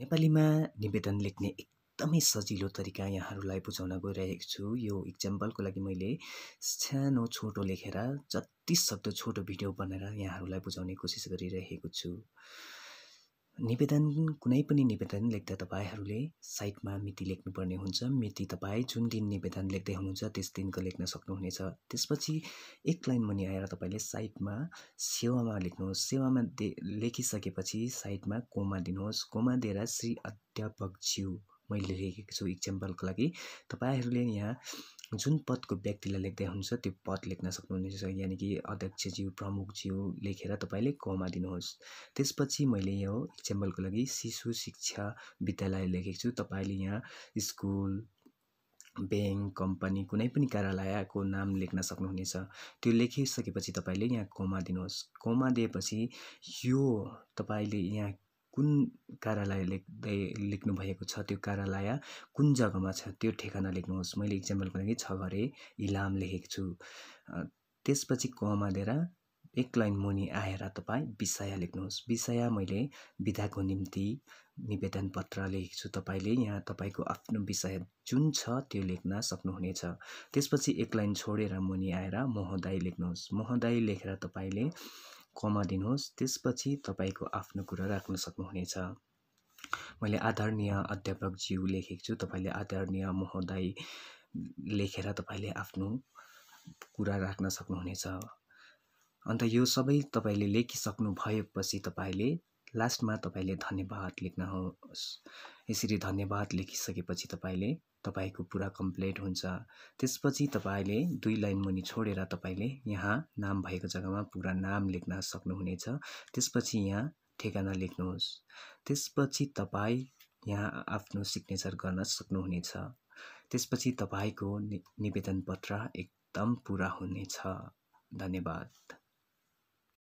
नेपालीमा निवेदन लेख्ने एकदमै सजिलो तरिका यहाँहरूलाई बुझाउन गइरहेको छु यो इक्जाम्पलको लागि मैले सानो छोटो लेखेर जति सक्दो छोटो भिडियो बनाएर यहाँहरूलाई बुझाउने कोसिस गरिरहेको छु निवेदन कुनै पनि निवेदन लेख्दा तपाईँहरूले साइटमा मिति लेख्नुपर्ने हुन्छ मिति तपाईँ जुन दिन निवेदन लेख्दै हुनुहुन्छ त्यस दिनको लेख्न सक्नुहुनेछ त्यसपछि एक लाइन मुनि आएर तपाईँले साइटमा सेवामा लेख्नुहोस् सेवामा दे लेखिसकेपछि साइटमा कोमा दिनुहोस् कोमा दिएर श्री अध्यापक ज्यू मैले लेखेको छु इक्जाम्पलको लागि तपाईँहरूले यहाँ जुन पदको व्यक्तिलाई लेख्दै हुनुहुन्छ त्यो पद लेख्न सक्नुहुनेछ यानि कि अध्यक्षज्यू प्रमुखज्यू लेखेर तपाईँले कमा दिनुहोस् त्यसपछि मैले यो इक्जाम्पलको लागि शिशु शिक्षा विद्यालय लेखेको छु तपाईँले यहाँ स्कुल ब्याङ्क कम्पनी कुनै पनि कार्यालयको नाम लेख्न सक्नुहुनेछ त्यो लेखिसकेपछि तपाईँले यहाँ कोमा दिनुहोस् कोमा दिएपछि यो तपाईँले यहाँ कुन कार्यालय लेख्दै लेख्नुभएको छ त्यो कार्यालय कुन जग्गामा छ त्यो ठेगाना लेख्नुहोस् मैले इक्जाम्पलको लागि छ घरे इलाम लेखेको छु त्यसपछि कमा दिएर एक लाइन मुनि आएर तपाईँ विषय लेख्नुहोस् विषय मैले विधाको निम्ति निवेदन पत्र लेखेको छु तपाईँले यहाँ तपाईँको आफ्नो विषय जुन छ त्यो लेख्न सक्नुहुनेछ त्यसपछि एक लाइन छोडेर मुनि आएर महोदय लेख्नुहोस् महोदय लेखेर तपाईँले कमा दिनुहोस् त्यसपछि तपाईँको आफ्नो कुरा राख्न सक्नुहुनेछ मैले आदरणीय अध्यापकज्यू लेखेको छु तपाईँले आदरणीय महोदय लेखेर तपाईँले आफ्नो कुरा राख्न सक्नुहुनेछ अन्त यो सबै तपाईँले लेखिसक्नु भएपछि तपाईँले लास्टमा तपाईँले धन्यवाद लेख्नुहोस् यसरी धन्यवाद लेखिसकेपछि तपाईँले तपाईँको पुरा कम्प्लिट हुन्छ त्यसपछि तपाईँले दुई लाइन मुनि छोडेर तपाईँले यहाँ नाम भएको जग्गामा पुरा नाम लेख्न सक्नुहुनेछ त्यसपछि यहाँ ठेगाना लेख्नुहोस् त्यसपछि तपाईँ यहाँ आफ्नो सिग्नेचर गर्न सक्नुहुनेछ त्यसपछि तपाईँको नि निवेदन पत्र एकदम पुरा हुनेछ धन्यवाद